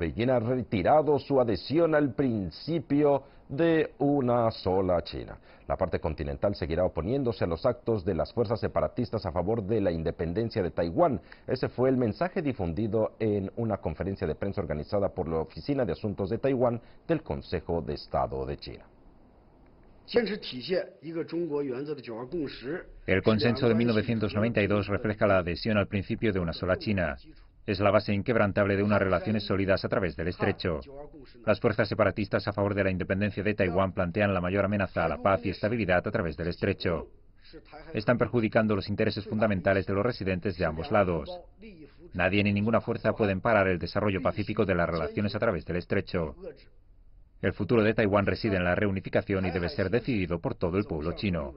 Beijing ha retirado su adhesión al principio de una sola China. La parte continental seguirá oponiéndose a los actos de las fuerzas separatistas a favor de la independencia de Taiwán. Ese fue el mensaje difundido en una conferencia de prensa organizada por la Oficina de Asuntos de Taiwán del Consejo de Estado de China. El consenso de 1992 refleja la adhesión al principio de una sola China es la base inquebrantable de unas relaciones sólidas a través del estrecho. Las fuerzas separatistas a favor de la independencia de Taiwán plantean la mayor amenaza a la paz y estabilidad a través del estrecho. Están perjudicando los intereses fundamentales de los residentes de ambos lados. Nadie ni ninguna fuerza pueden parar el desarrollo pacífico de las relaciones a través del estrecho. El futuro de Taiwán reside en la reunificación y debe ser decidido por todo el pueblo chino.